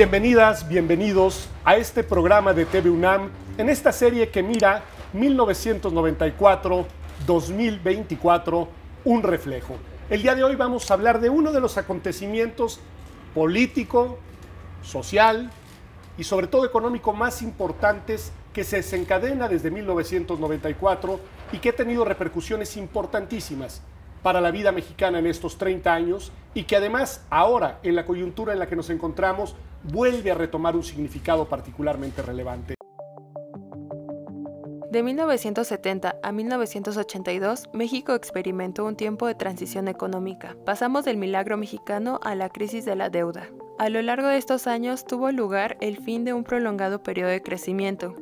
Bienvenidas, bienvenidos a este programa de TV UNAM en esta serie que mira 1994-2024, un reflejo. El día de hoy vamos a hablar de uno de los acontecimientos político, social y sobre todo económico más importantes que se desencadena desde 1994 y que ha tenido repercusiones importantísimas para la vida mexicana en estos 30 años y que además ahora en la coyuntura en la que nos encontramos vuelve a retomar un significado particularmente relevante. De 1970 a 1982, México experimentó un tiempo de transición económica. Pasamos del milagro mexicano a la crisis de la deuda. A lo largo de estos años tuvo lugar el fin de un prolongado periodo de crecimiento,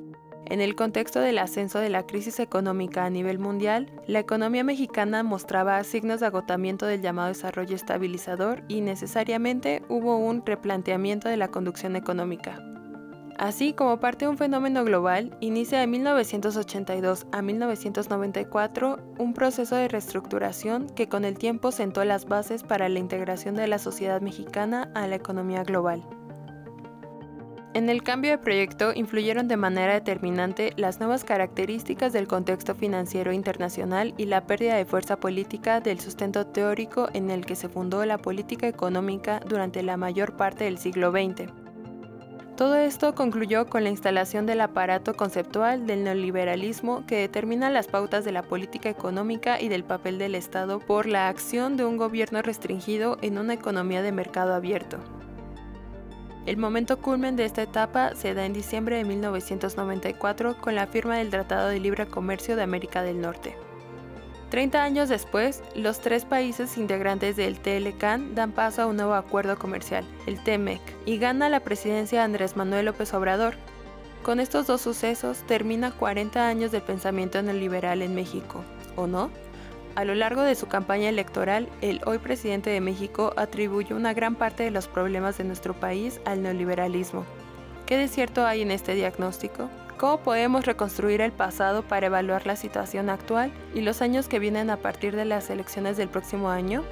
en el contexto del ascenso de la crisis económica a nivel mundial, la economía mexicana mostraba signos de agotamiento del llamado desarrollo estabilizador y necesariamente hubo un replanteamiento de la conducción económica. Así como parte de un fenómeno global, inicia de 1982 a 1994 un proceso de reestructuración que con el tiempo sentó las bases para la integración de la sociedad mexicana a la economía global. En el cambio de proyecto influyeron de manera determinante las nuevas características del contexto financiero internacional y la pérdida de fuerza política del sustento teórico en el que se fundó la política económica durante la mayor parte del siglo XX. Todo esto concluyó con la instalación del aparato conceptual del neoliberalismo que determina las pautas de la política económica y del papel del Estado por la acción de un gobierno restringido en una economía de mercado abierto. El momento culmen de esta etapa se da en diciembre de 1994 con la firma del Tratado de Libre Comercio de América del Norte. Treinta años después, los tres países integrantes del TLCAN dan paso a un nuevo acuerdo comercial, el TEMEC, y gana la presidencia Andrés Manuel López Obrador. Con estos dos sucesos termina 40 años del pensamiento neoliberal en México, ¿o no? A lo largo de su campaña electoral, el hoy presidente de México atribuyó una gran parte de los problemas de nuestro país al neoliberalismo. ¿Qué de cierto hay en este diagnóstico? ¿Cómo podemos reconstruir el pasado para evaluar la situación actual y los años que vienen a partir de las elecciones del próximo año?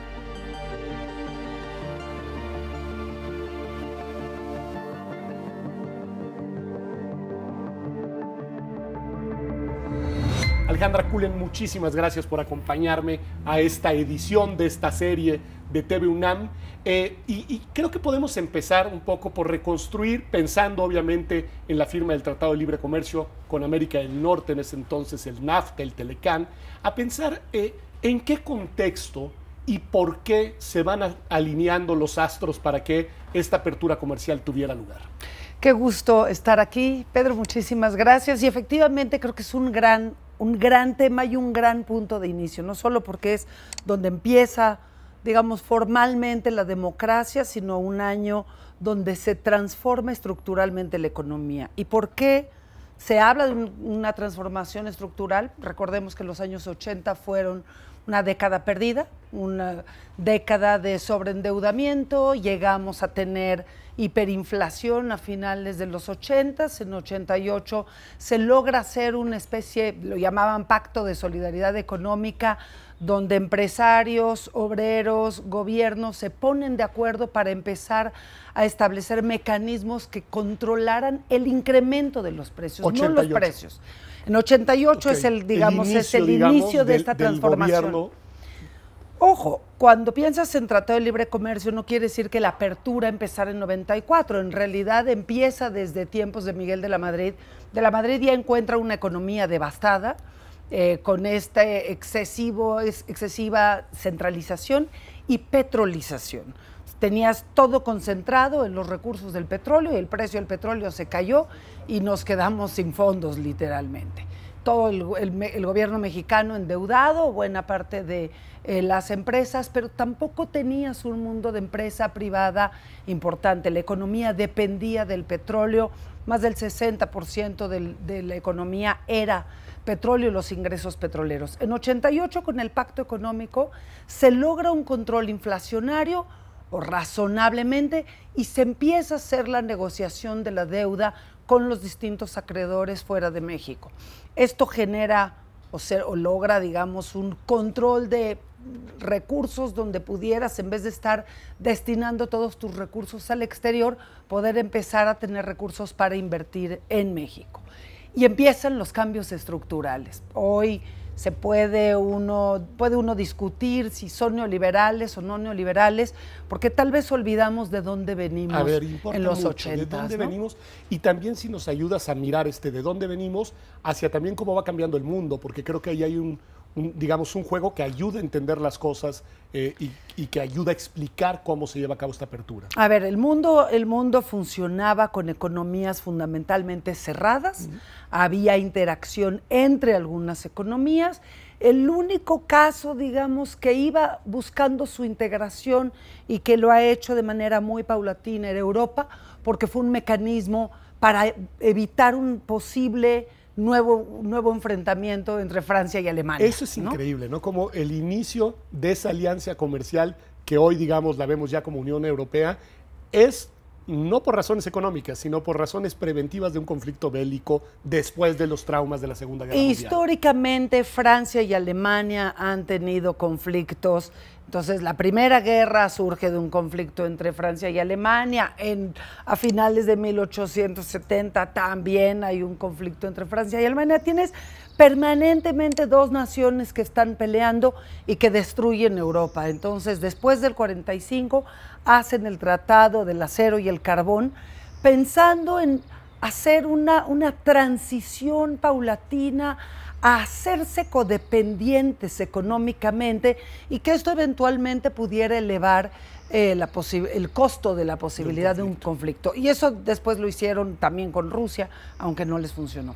Alejandra Cullen, muchísimas gracias por acompañarme a esta edición de esta serie de TV UNAM. Eh, y, creo que podemos empezar un poco por reconstruir, pensando obviamente en la firma del Tratado de Libre Comercio con América del Norte, en ese entonces el NAFTA, el Telecán, a pensar eh, en qué contexto y por qué se van alineando los astros para que esta apertura comercial tuviera lugar. Qué gusto estar aquí, Pedro, muchísimas gracias. Y efectivamente creo que es un gran un gran tema y un gran punto de inicio, no solo porque es donde empieza, digamos, formalmente la democracia, sino un año donde se transforma estructuralmente la economía. ¿Y por qué se habla de una transformación estructural? Recordemos que los años 80 fueron una década perdida, una década de sobreendeudamiento, llegamos a tener hiperinflación a finales de los 80, en 88 se logra hacer una especie, lo llamaban pacto de solidaridad económica, donde empresarios, obreros, gobiernos se ponen de acuerdo para empezar a establecer mecanismos que controlaran el incremento de los precios, no los precios. En 88 es el, digamos, es el inicio de esta transformación. Ojo, cuando piensas en Tratado de Libre Comercio no quiere decir que la apertura empezara en 94, en realidad empieza desde tiempos de Miguel de la Madrid. De la Madrid ya encuentra una economía devastada eh, con esta excesiva centralización y petrolización. Tenías todo concentrado en los recursos del petróleo y el precio del petróleo se cayó y nos quedamos sin fondos literalmente todo el, gobierno mexicano endeudado, buena parte de eh, las empresas, pero tampoco tenías un mundo de empresa privada importante. La economía dependía del petróleo, más del 60% de la economía era petróleo y los ingresos petroleros. En 88, con el pacto económico, se logra un control inflacionario o razonablemente y se empieza a hacer la negociación de la deuda con los distintos acreedores fuera de México. Esto genera o, o logra, digamos, un control de recursos donde pudieras, en vez de estar destinando todos tus recursos al exterior, poder empezar a tener recursos para invertir en México. Y empiezan los cambios estructurales. Hoy se puede uno, puede uno discutir si son neoliberales o no neoliberales, porque tal vez olvidamos de dónde venimos en los 80. De dónde venimos y también si nos ayudas a mirar este de dónde venimos hacia también cómo va cambiando el mundo, porque creo que ahí hay un, digamos, un juego que ayude a entender las cosas eh, y, que ayuda a explicar cómo se lleva a cabo esta apertura. A ver, el mundo, el mundo funcionaba con economías fundamentalmente cerradas, había interacción entre algunas economías. El único caso, digamos, que iba buscando su integración y que lo ha hecho de manera muy paulatina era Europa, porque fue un mecanismo para evitar un posible nuevo, nuevo enfrentamiento entre Francia y Alemania. Eso es increíble, ¿no? Como el inicio de esa alianza comercial que hoy, digamos, la vemos ya como Unión Europea, es no por razones económicas, sino por razones preventivas de un conflicto bélico después de los traumas de la Segunda Guerra Mundial. Históricamente, Francia y Alemania han tenido conflictos entonces, la primera guerra surge de un conflicto entre Francia y Alemania. En, a finales de 1870 también hay un conflicto entre Francia y Alemania. Tienes permanentemente dos naciones que están peleando y que destruyen Europa. Entonces, después del 45, hacen el Tratado del Acero y el Carbón, pensando en hacer una, transición paulatina a hacerse codependientes económicamente y que esto eventualmente pudiera elevar eh, el costo de la posibilidad de un conflicto. Y eso después lo hicieron también con Rusia, aunque no les funcionó.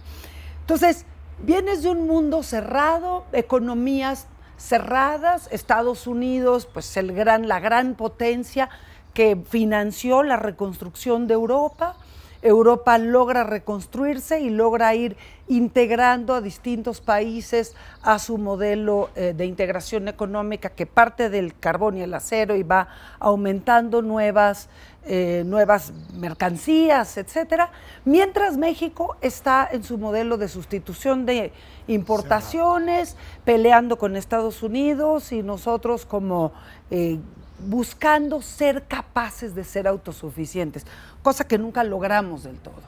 Entonces, vienes de un mundo cerrado, economías cerradas, Estados Unidos, pues la gran potencia que financió la reconstrucción de Europa Europa logra reconstruirse y logra ir integrando a distintos países a su modelo eh, de integración económica que parte del carbón y el acero y va aumentando nuevas, eh, nuevas mercancías, etcétera, mientras México está en su modelo de sustitución de importaciones, peleando con Estados Unidos y nosotros como eh, buscando ser capaces de ser autosuficientes, cosa que nunca logramos del todo.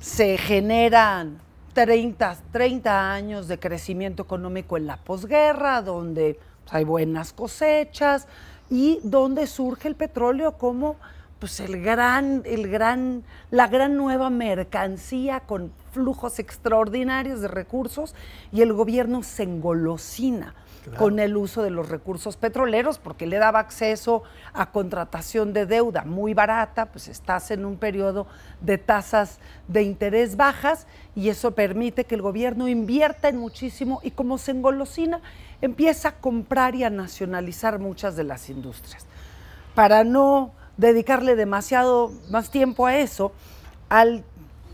Se generan 30, 30 años de crecimiento económico en la posguerra, donde pues, hay buenas cosechas y donde surge el petróleo como pues, la gran nueva mercancía con flujos extraordinarios de recursos y el gobierno se engolosina con el uso de los recursos petroleros, porque le daba acceso a contratación de deuda muy barata, pues estás en un periodo de tasas de interés bajas y eso permite que el gobierno invierta en muchísimo y como se engolosina, empieza a comprar y a nacionalizar muchas de las industrias. Para no dedicarle demasiado más tiempo a eso, al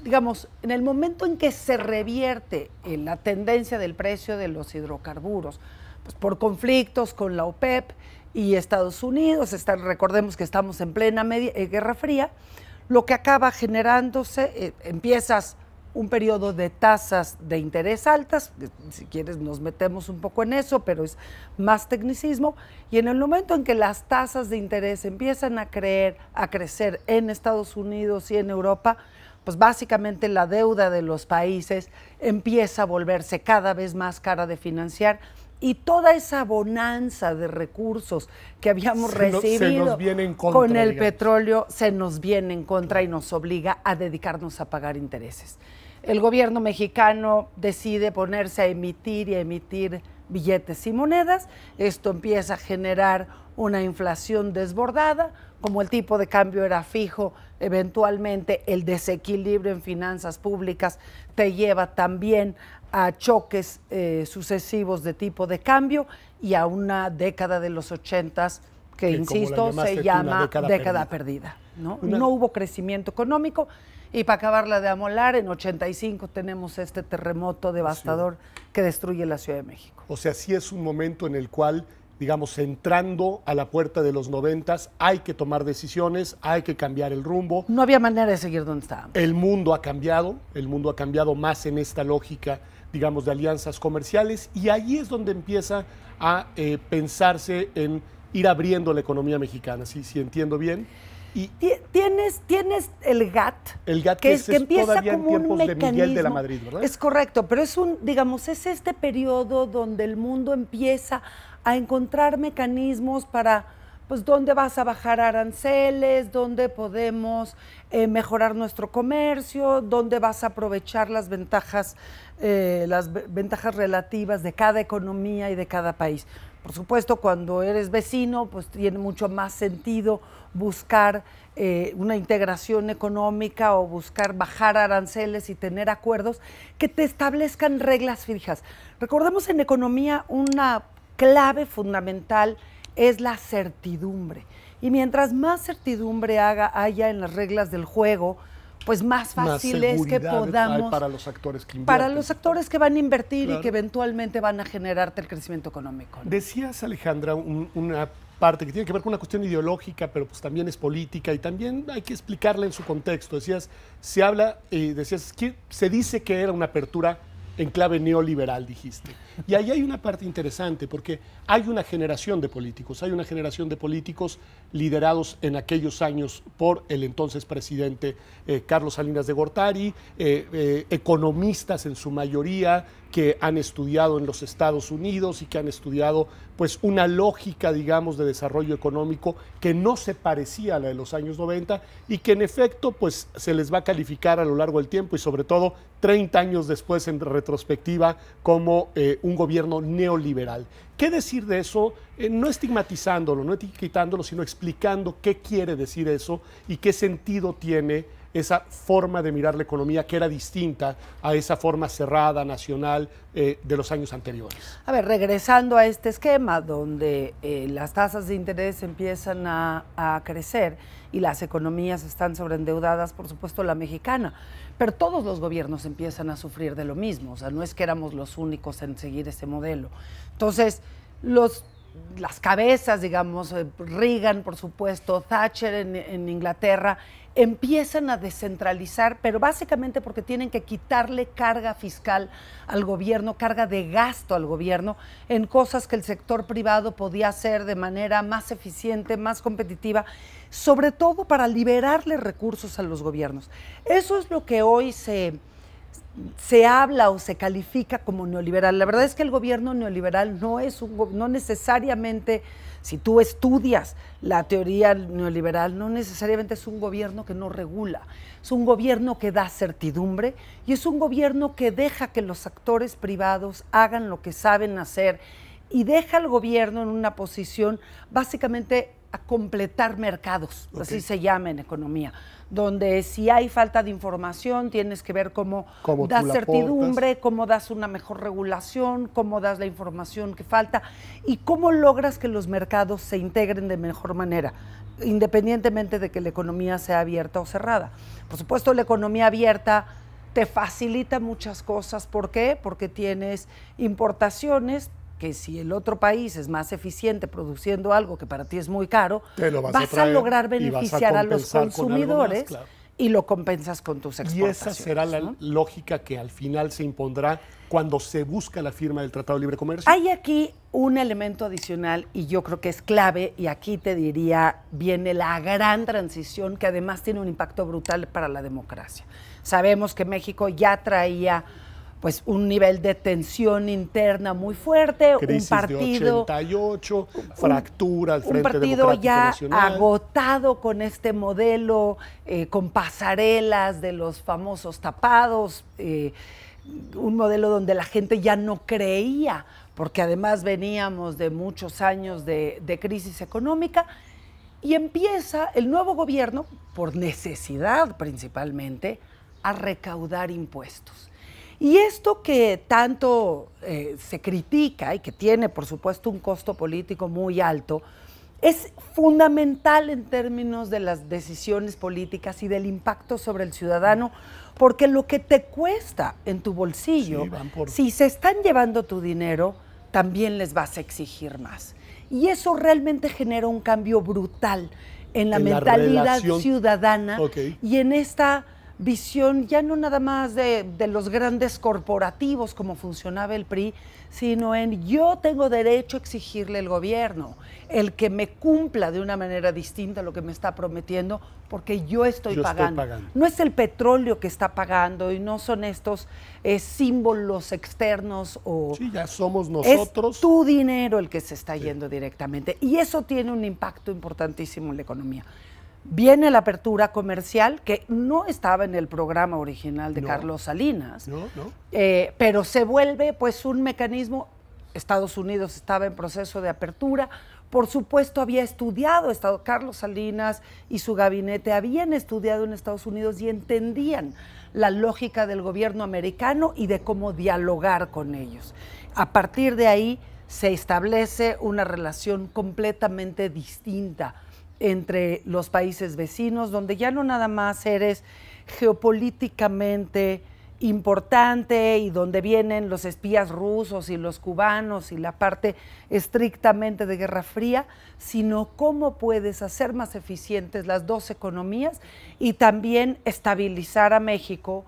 digamos, en el momento en que se revierte la tendencia del precio de los hidrocarburos pues, por conflictos con la OPEP y Estados Unidos. recordemos que estamos en plena eh, Guerra Fría. Lo que acaba generándose, eh, empiezas un periodo de tasas de interés altas, eh, si quieres nos metemos un poco en eso, pero es más tecnicismo, y en el momento en que las tasas de interés empiezan a, creer, a crecer en Estados Unidos y en Europa, pues básicamente la deuda de los países empieza a volverse cada vez más cara de financiar y toda esa bonanza de recursos que habíamos recibido con el petróleo se nos viene en contra y nos obliga a dedicarnos a pagar intereses. El gobierno mexicano decide ponerse a emitir y a emitir billetes y monedas. Esto empieza a generar una inflación desbordada. Como el tipo de cambio era fijo, eventualmente el desequilibrio en finanzas públicas te lleva también a choques eh, sucesivos de tipo de cambio y a una década de los ochentas que, insisto, se llama década, perdida. ¿no? no hubo crecimiento económico y para acabarla de amolar, en 85 tenemos este terremoto devastador que destruye la Ciudad de México. O sea, sí es un momento en el cual, digamos, entrando a la puerta de los 90, hay que tomar decisiones, hay que cambiar el rumbo. No había manera de seguir donde estábamos. El mundo ha cambiado, el mundo ha cambiado más en esta lógica digamos, de alianzas comerciales, y ahí es donde empieza a eh, pensarse en ir abriendo la economía mexicana, si entiendo bien tienes, tienes el GATT, que, es, empieza como un mecanismo. de Miguel de la Madrid, ¿verdad? Es correcto, pero es un, digamos, es este periodo donde el mundo empieza a encontrar mecanismos para, pues, dónde vas a bajar aranceles, dónde podemos eh, mejorar nuestro comercio, dónde vas a aprovechar las ventajas, eh, las ventajas relativas de cada economía y de cada país. Por supuesto, cuando eres vecino, pues tiene mucho más sentido buscar eh, una integración económica o buscar bajar aranceles y tener acuerdos que te establezcan reglas fijas. Recordemos en economía una clave fundamental es la certidumbre. Y mientras más certidumbre haya en las reglas del juego, pues más fácil es que podamos... Para los actores que Para los actores que van a invertir y que eventualmente van a generarte el crecimiento económico. Decías, Alejandra, una parte que tiene que ver con una cuestión ideológica, pero pues también es política y también hay que explicarla en su contexto. Decías, se habla, y eh, decías, que se dice que era una apertura en clave neoliberal, dijiste. Y ahí hay una parte interesante, porque hay una generación de políticos, hay una generación de políticos liderados en aquellos años por el entonces presidente eh, Carlos Salinas de Gortari, eh, eh, economistas en su mayoría, que han estudiado en los Estados Unidos y que han estudiado pues una lógica, digamos, de desarrollo económico que no se parecía a la de los años 90 y que en efecto pues se les va a calificar a lo largo del tiempo y sobre todo 30 años después en retrospectiva como eh, un gobierno neoliberal. ¿Qué decir de eso? Eh, no estigmatizándolo, no etiquetándolo, sino explicando qué quiere decir eso y qué sentido tiene esa forma de mirar la economía que era distinta a esa forma cerrada, nacional, eh, de los años anteriores. A ver, regresando a este esquema donde eh, las tasas de interés empiezan a, a crecer y las economías están sobreendeudadas, por supuesto la mexicana, pero todos los gobiernos empiezan a sufrir de lo mismo, o sea, no es que éramos los únicos en seguir ese modelo. Entonces, los las cabezas, digamos, eh, Reagan, por supuesto, Thatcher en, en, Inglaterra, empiezan a descentralizar, pero básicamente porque tienen que quitarle carga fiscal al gobierno, carga de gasto al gobierno, en cosas que el sector privado podía hacer de manera más eficiente, más competitiva, sobre todo para liberarle recursos a los gobiernos. Eso es lo que hoy se se habla o se califica como neoliberal. La verdad es que el gobierno neoliberal no es un no necesariamente si tú estudias la teoría neoliberal no necesariamente es un gobierno que no regula, es un gobierno que da certidumbre y es un gobierno que deja que los actores privados hagan lo que saben hacer y deja al gobierno en una posición básicamente a completar mercados, así se llama en economía, donde si hay falta de información tienes que ver cómo, das certidumbre, cómo das una mejor regulación, cómo das la información que falta y cómo logras que los mercados se integren de mejor manera, independientemente de que la economía sea abierta o cerrada. Por supuesto, la economía abierta te facilita muchas cosas. ¿Por qué? Porque tienes importaciones, que si el otro país es más eficiente produciendo algo que para ti es muy caro, vas, a, lograr beneficiar a, los consumidores y lo compensas con tus exportaciones. Y esa será la lógica que al final se impondrá cuando se busca la firma del Tratado de Libre Comercio. Hay aquí un elemento adicional y yo creo que es clave y aquí te diría viene la gran transición que además tiene un impacto brutal para la democracia. Sabemos que México ya traía pues un nivel de tensión interna muy fuerte, un partido de 88, fractura un partido ya agotado con este modelo eh, con pasarelas de los famosos tapados, eh, un modelo donde la gente ya no creía, porque además veníamos de muchos años de crisis económica. Y empieza el nuevo gobierno, por necesidad principalmente, a recaudar impuestos. Y esto que tanto eh, se critica y que tiene, por supuesto, un costo político muy alto, es fundamental en términos de las decisiones políticas y del impacto sobre el ciudadano, porque lo que te cuesta en tu bolsillo, si se están llevando tu dinero, también les vas a exigir más. Y eso realmente genera un cambio brutal en la mentalidad ciudadana y en esta visión ya no nada más de, los grandes corporativos como funcionaba el PRI, sino en yo tengo derecho a exigirle al gobierno el que me cumpla de una manera distinta lo que me está prometiendo, porque yo estoy, pagando. No es el petróleo que está pagando y no son estos eh, símbolos externos o... Sí, ya somos nosotros. Es tu dinero el que se está yendo directamente y eso tiene un impacto importantísimo en la economía. Viene la apertura comercial, que no estaba en el programa original de Carlos Salinas, eh, pero se vuelve pues un mecanismo, Estados Unidos estaba en proceso de apertura, por supuesto había estudiado, estado, Carlos Salinas y su gabinete habían estudiado en Estados Unidos y entendían la lógica del gobierno americano y de cómo dialogar con ellos. A partir de ahí se establece una relación completamente distinta entre los países vecinos, donde ya no nada más eres geopolíticamente importante y donde vienen los espías rusos y los cubanos y la parte estrictamente de Guerra Fría, sino cómo puedes hacer más eficientes las dos economías y también estabilizar a México,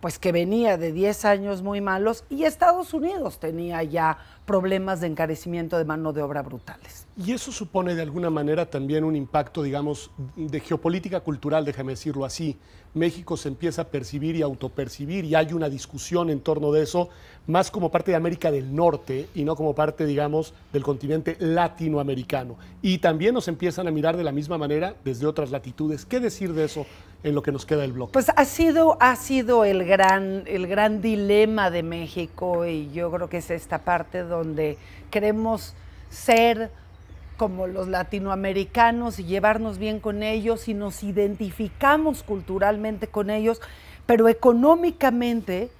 pues que venía de 10 años muy malos y Estados Unidos tenía ya problemas de encarecimiento de mano de obra brutales. Y eso supone de alguna manera también un impacto, digamos, de geopolítica cultural, déjame decirlo así. México se empieza a percibir y autopercibir y hay una discusión en torno de eso, más como parte de América del Norte y no como parte, digamos, del continente latinoamericano. Y también nos empiezan a mirar de la misma manera desde otras latitudes. ¿Qué decir de eso en lo que nos queda del bloque? Pues ha sido, ha sido el, gran, el gran dilema de México y yo creo que es esta parte donde donde queremos ser como los latinoamericanos y llevarnos bien con ellos y nos identificamos culturalmente con ellos, pero económicamente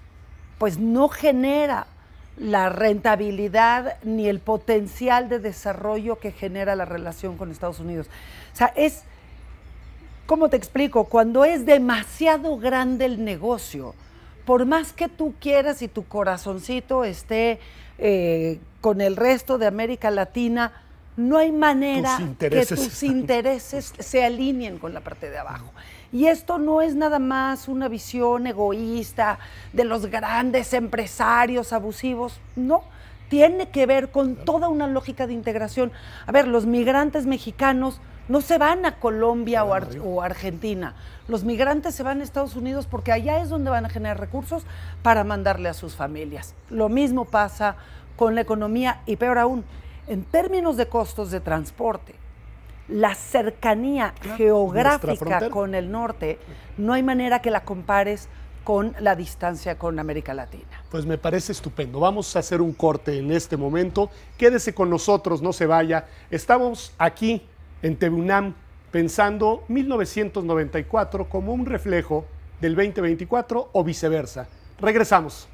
pues no genera la rentabilidad ni el potencial de desarrollo que genera la relación con Estados Unidos. O sea, es, ¿cómo te explico? Cuando es demasiado grande el negocio, por más que tú quieras y tu corazoncito esté eh, con el resto de América Latina, no hay manera que tus intereses se alineen con la parte de abajo. Y esto no es nada más una visión egoísta de los grandes empresarios abusivos, no. Tiene que ver con toda una lógica de integración. A ver, los migrantes mexicanos no se van a Colombia o, Argentina. Los migrantes se van a Estados Unidos porque allá es donde van a generar recursos para mandarle a sus familias. Lo mismo pasa con la economía y peor aún, en términos de costos de transporte. La cercanía geográfica con el norte, no hay manera que la compares con la distancia con América Latina. Pues me parece estupendo. Vamos a hacer un corte en este momento. Quédese con nosotros, no se vaya. Estamos aquí en Tebunam pensando 1994 como un reflejo del 2024 o viceversa. Regresamos.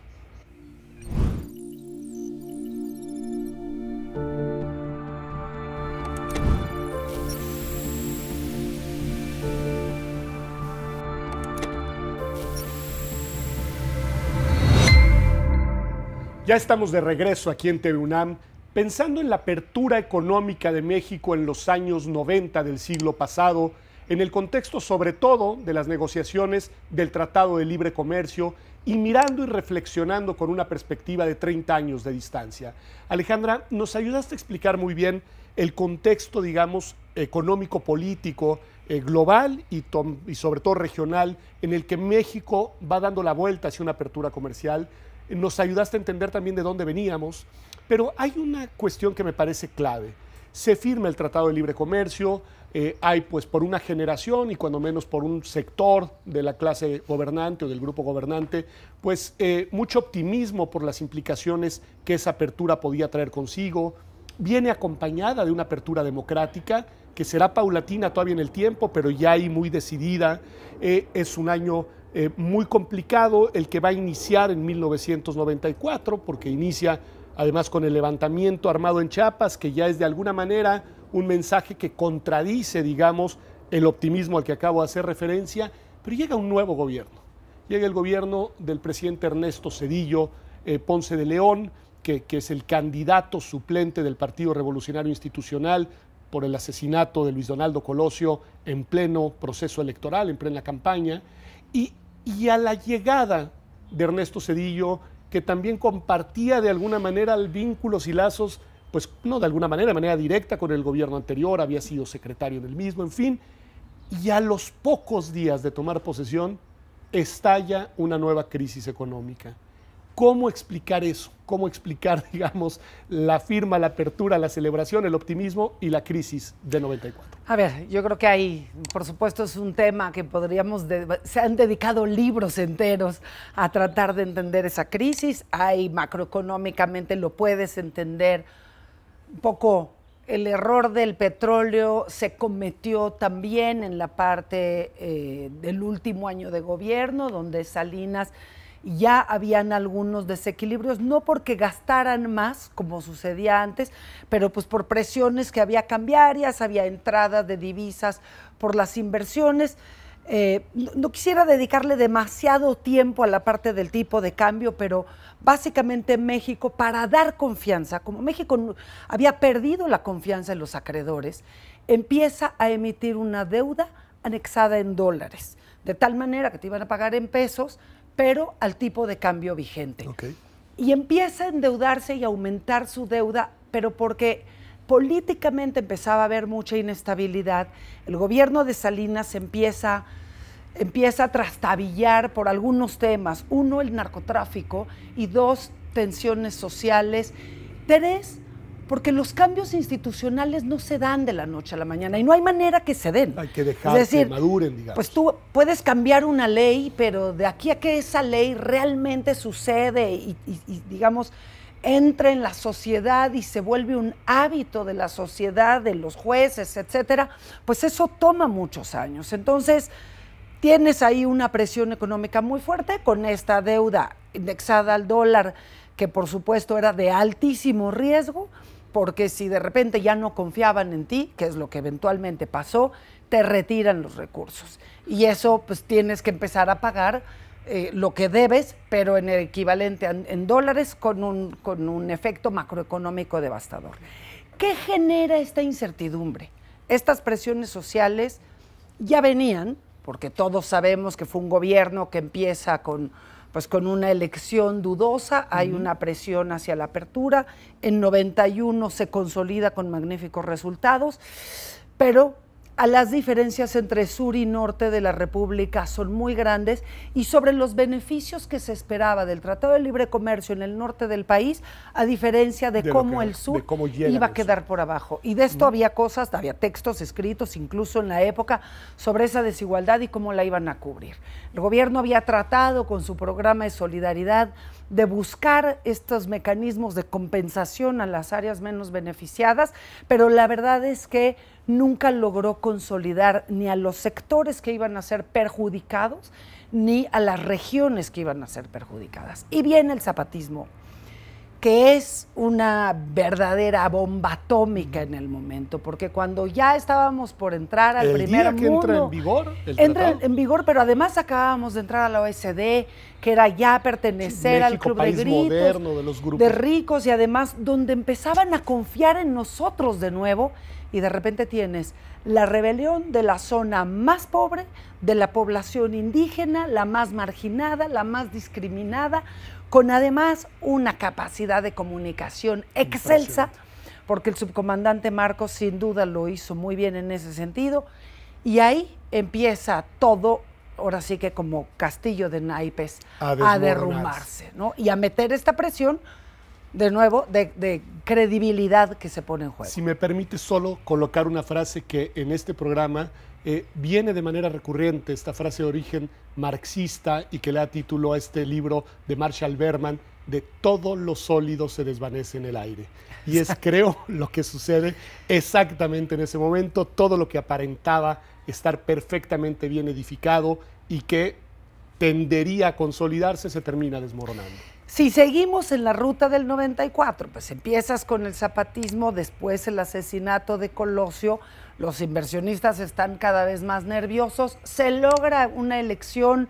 Ya estamos de regreso aquí en Tebunam. Pensando en la apertura económica de México en los años 90 del siglo pasado, en el contexto sobre todo de las negociaciones del Tratado de Libre Comercio y mirando y reflexionando con una perspectiva de 30 años de distancia. Alejandra, nos ayudaste a explicar muy bien el contexto, digamos, económico-político eh, global y, y sobre todo regional en el que México va dando la vuelta hacia una apertura comercial nos ayudaste a entender también de dónde veníamos, pero hay una cuestión que me parece clave. Se firma el Tratado de Libre Comercio, eh, hay pues por una generación y cuando menos por un sector de la clase gobernante o del grupo gobernante, pues eh, mucho optimismo por las implicaciones que esa apertura podía traer consigo. Viene acompañada de una apertura democrática que será paulatina todavía en el tiempo, pero ya ahí muy decidida. Eh, es un año eh, muy complicado, el que va a iniciar en 1994, porque inicia además con el levantamiento armado en Chiapas, que ya es de alguna manera un mensaje que contradice, digamos, el optimismo al que acabo de hacer referencia, pero llega un nuevo gobierno. Llega el gobierno del presidente Ernesto Cedillo eh, Ponce de León, que, que, es el candidato suplente del Partido Revolucionario Institucional por el asesinato de Luis Donaldo Colosio en pleno proceso electoral, en plena campaña. Y, a la llegada de Ernesto Cedillo, que también compartía de alguna manera vínculos y lazos, pues no de alguna manera, de manera directa con el gobierno anterior, había sido secretario del mismo, en fin. Y a los pocos días de tomar posesión, estalla una nueva crisis económica. ¿Cómo explicar eso? ¿Cómo explicar, digamos, la firma, la apertura, la celebración, el optimismo y la crisis de 94? A ver, yo creo que ahí, por supuesto, es un tema que podríamos, se han dedicado libros enteros a tratar de entender esa crisis. Hay macroeconómicamente lo puedes entender un poco el error del petróleo se cometió también en la parte eh, del último año de gobierno, donde Salinas ya habían algunos desequilibrios, no porque gastaran más, como sucedía antes, pero pues por presiones que había cambiarias, había entrada de divisas por las inversiones. Eh, no, no, quisiera dedicarle demasiado tiempo a la parte del tipo de cambio, pero básicamente México, para dar confianza, como México había perdido la confianza en los acreedores, empieza a emitir una deuda anexada en dólares, de tal manera que te iban a pagar en pesos, pero al tipo de cambio vigente. Y empieza a endeudarse y aumentar su deuda, pero porque políticamente empezaba a haber mucha inestabilidad, el gobierno de Salinas empieza empieza a trastabillar por algunos temas. Uno, el narcotráfico y dos, tensiones sociales. Tres, porque los cambios institucionales no se dan de la noche a la mañana y no hay manera que se den. Hay que dejar decir, que maduren, digamos. Pues tú puedes cambiar una ley, pero de aquí a que esa ley realmente sucede y, digamos, entre en la sociedad y se vuelve un hábito de la sociedad, de los jueces, etcétera, pues eso toma muchos años. Entonces, tienes ahí una presión económica muy fuerte con esta deuda indexada al dólar, que por supuesto era de altísimo riesgo porque si de repente ya no confiaban en ti, que es lo que eventualmente pasó, te retiran los recursos. Y eso pues tienes que empezar a pagar eh, lo que debes, pero en el equivalente en dólares con un, con un efecto macroeconómico devastador. ¿Qué genera esta incertidumbre? Estas presiones sociales ya venían, porque todos sabemos que fue un gobierno que empieza con pues con una elección dudosa, hay una presión hacia la apertura, en 91 se consolida con magníficos resultados, pero las diferencias entre sur y norte de la República son muy grandes y sobre los beneficios que se esperaba del Tratado de Libre Comercio en el norte del país, a diferencia de, cómo el sur iba a quedar por abajo. Y de esto había cosas, había textos escritos incluso en la época sobre esa desigualdad y cómo la iban a cubrir. El gobierno había tratado con su programa de solidaridad de buscar estos mecanismos de compensación a las áreas menos beneficiadas, pero la verdad es que nunca logró consolidar ni a los sectores que iban a ser perjudicados, ni a las regiones que iban a ser perjudicadas. Y viene el zapatismo, que es una verdadera bomba atómica en el momento, porque cuando ya estábamos por entrar al primer día que entra en vigor, entra en vigor, pero además acabábamos de entrar a la OSD, que era ya pertenecer al club de los de ricos y además donde empezaban a confiar en nosotros de nuevo y de repente tienes la rebelión de la zona más pobre, de la población indígena, la más marginada, la más discriminada, con además una capacidad de comunicación excelsa, porque el subcomandante Marcos sin duda lo hizo muy bien en ese sentido, y ahí empieza todo ahora sí que como castillo de naipes, a, derrumarse derrumbarse, ¿no? Y a meter esta presión de nuevo, de, credibilidad que se pone en juego. Si me permite solo colocar una frase que en este programa eh, viene de manera recurrente, esta frase de origen marxista y que le da título a este libro de Marshall Berman, de todo lo sólido se desvanece en el aire. Y es, creo, lo que sucede exactamente en ese momento, todo lo que aparentaba estar perfectamente bien edificado y que tendería a consolidarse se termina desmoronando. Si seguimos en la ruta del 94, pues empiezas con el zapatismo, después el asesinato de Colosio, los inversionistas están cada vez más nerviosos, se logra una elección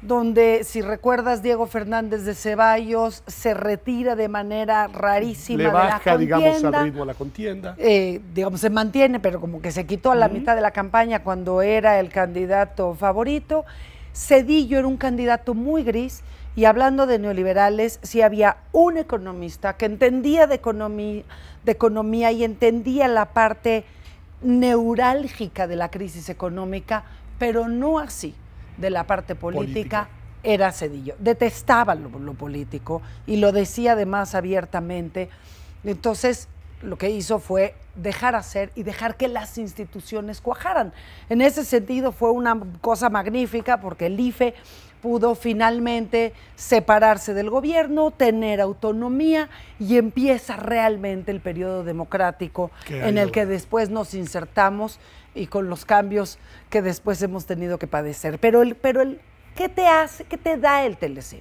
donde, si recuerdas, Diego Fernández de Ceballos se retira de manera rarísima. de la contienda, digamos, la contienda. Eh, digamos, se mantiene, pero como que se quitó a la mitad de la campaña cuando era el candidato favorito. Cedillo era un candidato muy gris y hablando de neoliberales, sí había un economista que entendía de economía, y entendía la parte neurálgica de la crisis económica, pero no así de la parte política, era Cedillo. Detestaba lo, lo político y lo decía además abiertamente. Entonces, lo que hizo fue dejar hacer y dejar que las instituciones cuajaran. En ese sentido fue una cosa magnífica porque el IFE pudo finalmente separarse del gobierno, tener autonomía y empieza realmente el periodo democrático en el que después nos insertamos y con los cambios que después hemos tenido que padecer. Pero el, pero el, ¿qué te hace, qué te da el TLC?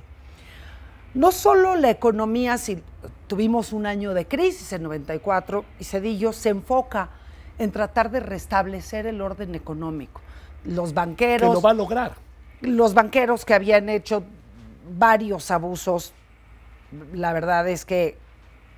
No solo la economía, si tuvimos un año de crisis en 94 y Cedillo se enfoca en tratar de restablecer el orden económico. Los banqueros. Que lo va a lograr los banqueros que habían hecho varios abusos, la verdad es que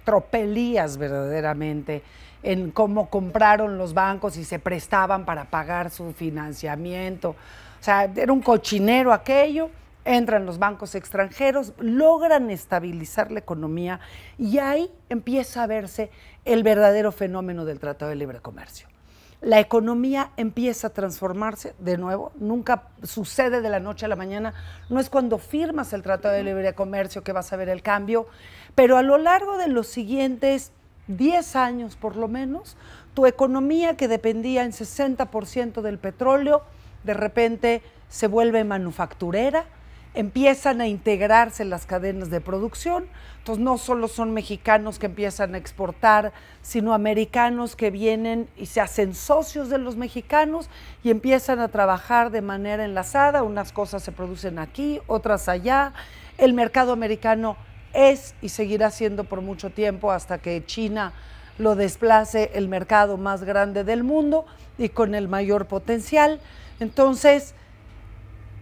tropelías verdaderamente en cómo compraron los bancos y se prestaban para pagar su financiamiento. O sea, era un cochinero aquello. Entran los bancos extranjeros, logran estabilizar la economía y ahí empieza a verse el verdadero fenómeno del Tratado de Libre Comercio la economía empieza a transformarse de nuevo, nunca sucede de la noche a la mañana, no es cuando firmas el Tratado de Libre Comercio que vas a ver el cambio, pero a lo largo de los siguientes 10 años por lo menos, tu economía que dependía en 60% del petróleo, de repente se vuelve manufacturera, empiezan a integrarse las cadenas de producción. Entonces no solo son mexicanos que empiezan a exportar, sino americanos que vienen y se hacen socios de los mexicanos y empiezan a trabajar de manera enlazada. Unas cosas se producen aquí, otras allá. El mercado americano es y seguirá siendo por mucho tiempo hasta que China lo desplace el mercado más grande del mundo y con el mayor potencial. Entonces,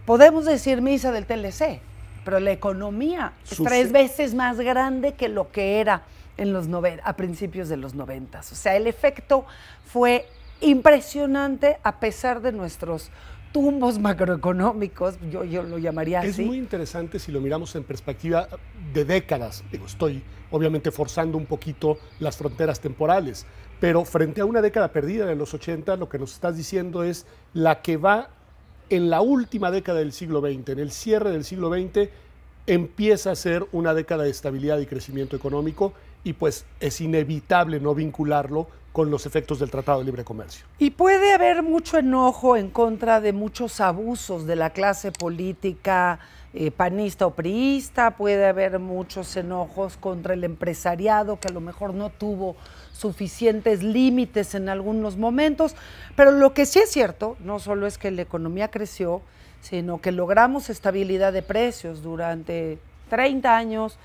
Podemos decir misa del TLC, pero la economía es tres veces más grande que lo que era en los a principios de los noventas. O sea, el efecto fue impresionante a pesar de nuestros tumbos macroeconómicos, yo, yo lo llamaría así. Es muy interesante si lo miramos en perspectiva de décadas. Digo, estoy obviamente forzando un poquito las fronteras temporales, pero frente a una década perdida de los 80, lo que nos estás diciendo es la que va en la última década del siglo XX, en el cierre del siglo XX, empieza a ser una década de estabilidad y crecimiento económico y pues es inevitable no vincularlo con los efectos del Tratado de Libre Comercio. Y puede haber mucho enojo en contra de muchos abusos de la clase política, eh, panista o priista, puede haber muchos enojos contra el empresariado que a lo mejor no tuvo suficientes límites en algunos momentos, pero lo que sí es cierto, no solo es que la economía creció, sino que logramos estabilidad de precios durante 30 años,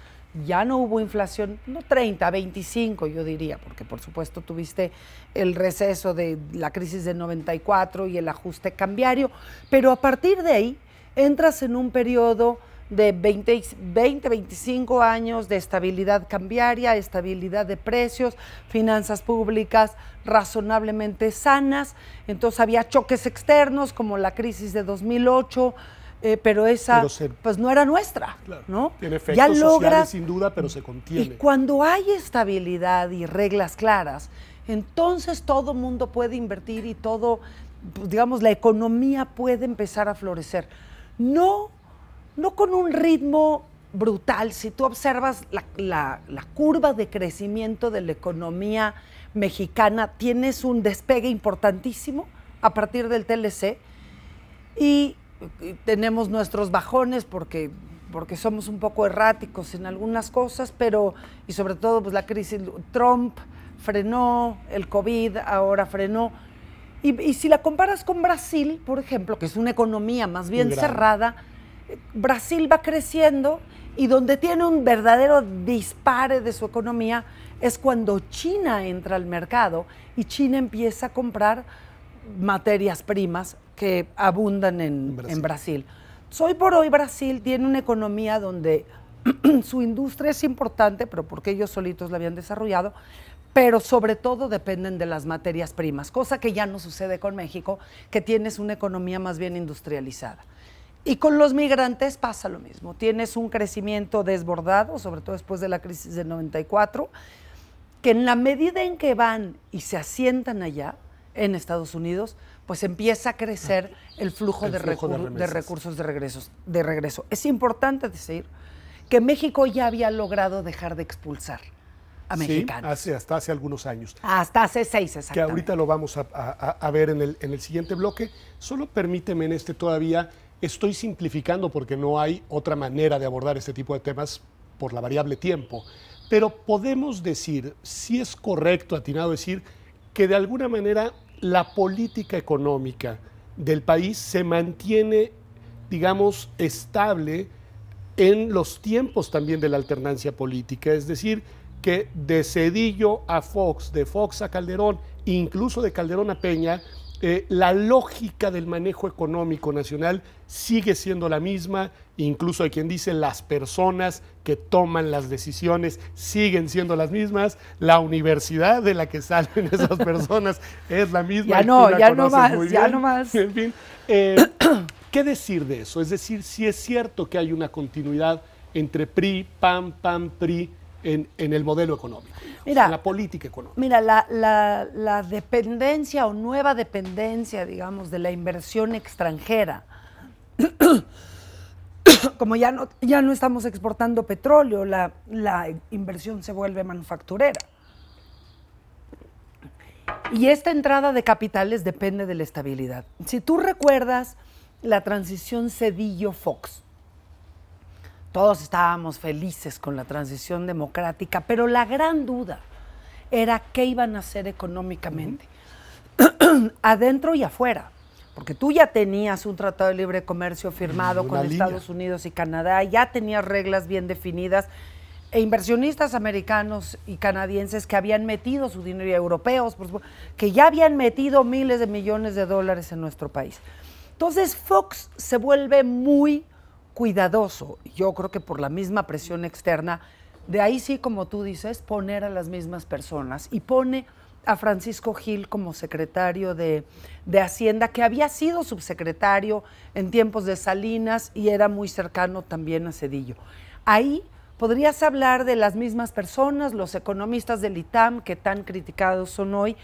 ya no hubo inflación, no 30, 25 yo diría, porque por supuesto tuviste el receso de la crisis de 94 y el ajuste cambiario, pero a partir de ahí entras en un periodo de 20, 20, 25 años de estabilidad cambiaria, estabilidad de precios, finanzas públicas razonablemente sanas. Entonces había choques externos como la crisis de 2008. Eh, pero esa pues no era nuestra, Tiene efectos sociales, sin duda, pero se contiene. Y cuando hay estabilidad y reglas claras, entonces todo mundo puede invertir y todo, pues, digamos, la economía puede empezar a florecer no, no con un ritmo brutal. Si tú observas la, curva de crecimiento de la economía mexicana, tienes un despegue importantísimo a partir del TLC y, tenemos nuestros bajones porque, porque somos un poco erráticos en algunas cosas, pero, y sobre todo pues, la crisis, Trump frenó, el COVID ahora frenó y, si la comparas con Brasil, por ejemplo, que es una economía más bien cerrada, Brasil va creciendo y donde tiene un verdadero dispare de su economía es cuando China entra al mercado y China empieza a comprar materias primas que abundan en Brasil. En Brasil. Hoy por hoy Brasil tiene una economía donde su industria es importante, pero porque ellos solitos la habían desarrollado, pero sobre todo dependen de las materias primas, cosa que ya no sucede con México, que tienes una economía más bien industrializada. Y con los migrantes pasa lo mismo, tienes un crecimiento desbordado, sobre todo después de la crisis del 94, que en la medida en que van y se asientan allá, en Estados Unidos, pues empieza a crecer el flujo, de, recursos de regreso. Es importante decir que México ya había logrado dejar de expulsar a Sí, hace, hasta hace algunos años. Hasta hace seis, exactamente. Que ahorita lo vamos a, ver en el, en el siguiente bloque. Solo permíteme en este todavía, estoy simplificando porque no hay otra manera de abordar este tipo de temas por la variable tiempo, pero podemos decir, si es correcto, atinado decir, que de alguna manera la política económica del país se mantiene, digamos, estable en los tiempos también de la alternancia política, es decir, que de Cedillo a Fox, de Fox a Calderón, incluso de Calderón a Peña, eh, la lógica del manejo económico nacional sigue siendo la misma, incluso hay quien dice las personas que toman las decisiones siguen siendo las mismas, la universidad de la que salen esas personas es la misma. Ya no, ya no más, ya no más. En fin, eh, ¿qué decir de eso? Es decir, si es cierto que hay una continuidad entre PRI, PAN, PAN, PRI, en, el modelo económico, en la política económica. Mira, la, dependencia o nueva dependencia, digamos, de la inversión extranjera, como ya no, ya no estamos exportando petróleo, la, la inversión se vuelve manufacturera. Y esta entrada de capitales depende de la estabilidad. Si tú recuerdas la transición Cedillo-Fox, todos estábamos felices con la transición democrática, pero la gran duda era qué iban a hacer económicamente, adentro y afuera, porque tú ya tenías un tratado de libre comercio firmado con Estados Unidos y Canadá, ya tenías reglas bien definidas, e inversionistas americanos y canadienses que habían metido su dinero y europeos, por supuesto, que ya habían metido miles de millones de dólares en nuestro país. Entonces Fox se vuelve muy cuidadoso, yo creo que por la misma presión externa, de ahí sí, como tú dices, poner a las mismas personas y pone a Francisco Gil como secretario de, Hacienda, que había sido subsecretario en tiempos de Salinas y era muy cercano también a Cedillo. Ahí podrías hablar de las mismas personas, los economistas del ITAM que tan criticados son hoy.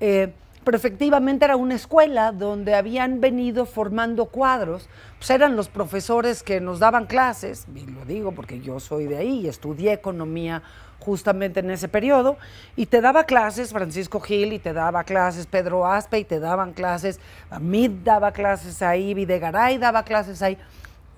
Eh, pero efectivamente era una escuela donde habían venido formando cuadros, pues eran los profesores que nos daban clases, y lo digo porque yo soy de ahí y estudié economía justamente en ese periodo, y te daba clases Francisco Gil, y te daba clases Pedro Aspe, y te daban clases, Amid daba clases ahí, Videgaray daba clases ahí,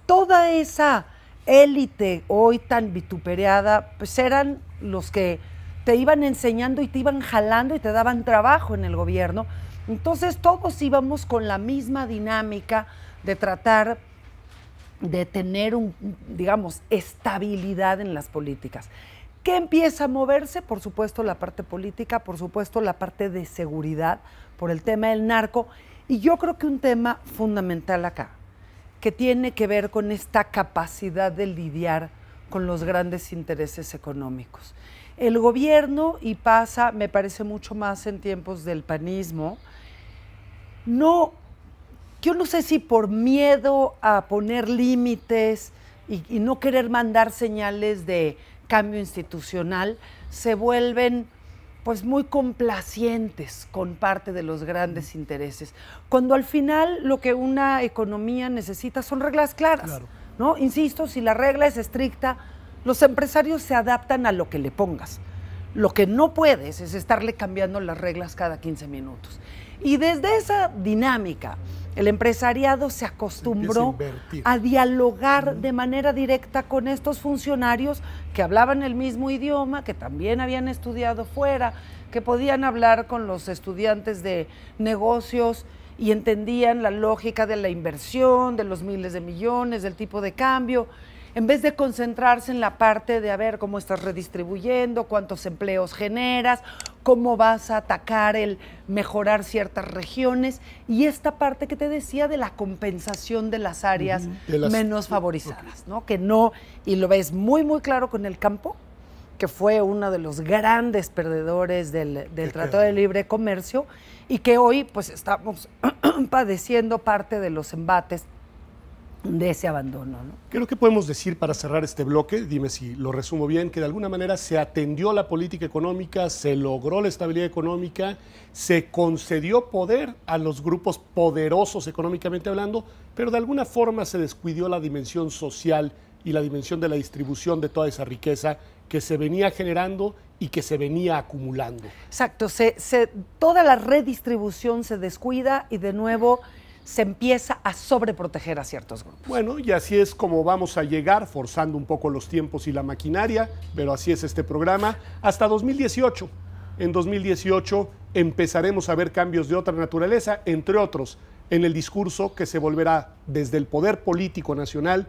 toda esa élite hoy tan vituperada, pues eran los que te iban enseñando y te iban jalando y te daban trabajo en el gobierno. Entonces todos íbamos con la misma dinámica de tratar de tener un, digamos, estabilidad en las políticas. ¿Qué empieza a moverse? Por supuesto la parte política, por supuesto la parte de seguridad, por el tema del narco. Y yo creo que un tema fundamental acá, que tiene que ver con esta capacidad de lidiar con los grandes intereses económicos el gobierno, y pasa, me parece mucho más en tiempos del panismo, no, yo no sé si por miedo a poner límites y, no querer mandar señales de cambio institucional, se vuelven pues muy complacientes con parte de los grandes intereses, cuando al final lo que una economía necesita son reglas claras, ¿no? Insisto, si la regla es estricta, los empresarios se adaptan a lo que le pongas. Lo que no puedes es estarle cambiando las reglas cada 15 minutos. Y desde esa dinámica, el empresariado se acostumbró a, dialogar de manera directa con estos funcionarios que hablaban el mismo idioma, que también habían estudiado fuera, que podían hablar con los estudiantes de negocios y entendían la lógica de la inversión, de los miles de millones, del tipo de cambio en vez de concentrarse en la parte de a ver cómo estás redistribuyendo, cuántos empleos generas, cómo vas a atacar el mejorar ciertas regiones y esta parte que te decía de la compensación de las áreas menos favorizadas, ¿no? Que no, y lo ves muy, muy claro con el campo, que fue uno de los grandes perdedores del, Tratado de Libre Comercio y que hoy pues estamos padeciendo parte de los embates de ese abandono. ¿no? ¿Qué que podemos decir para cerrar este bloque? Dime si lo resumo bien, que de alguna manera se atendió la política económica, se logró la estabilidad económica, se concedió poder a los grupos poderosos económicamente hablando, pero de alguna forma se descuidó la dimensión social y la dimensión de la distribución de toda esa riqueza que se venía generando y que se venía acumulando. Exacto, toda la redistribución se descuida y de nuevo se empieza a sobreproteger a ciertos grupos. Bueno, y así es como vamos a llegar, forzando un poco los tiempos y la maquinaria, pero así es este programa, hasta 2018. En 2018 empezaremos a ver cambios de otra naturaleza, entre otros, en el discurso que se volverá desde el poder político nacional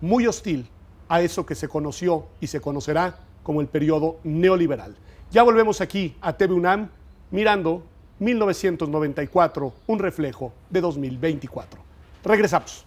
muy hostil a eso que se conoció y se conocerá como el periodo neoliberal. Ya volvemos aquí a TV UNAM mirando 1994, un reflejo de 2024. Regresamos.